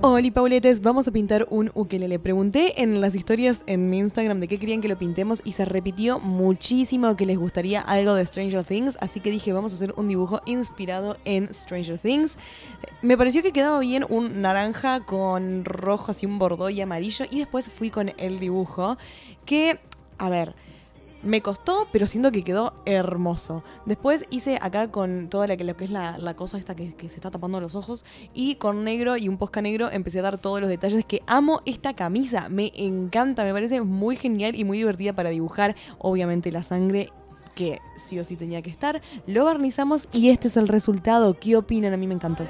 Hola Pauletes, vamos a pintar un ukelele. Pregunté en las historias en mi Instagram de qué querían que lo pintemos y se repitió muchísimo que les gustaría algo de Stranger Things, así que dije vamos a hacer un dibujo inspirado en Stranger Things. Me pareció que quedaba bien un naranja con rojo, así un bordo y amarillo, y después fui con el dibujo que, a ver, me costó, pero siento que quedó hermoso. Después hice acá con toda la que, lo que es la, cosa esta que, que, se está tapando los ojos. Y con negro y un posca negro empecé a dar todos los detalles que amo esta camisa. Me encanta, me parece muy genial y muy divertida para dibujar. Obviamente la sangre que sí o sí tenía que estar. Lo barnizamos y este es el resultado. ¿Qué opinan? A mí me encantó.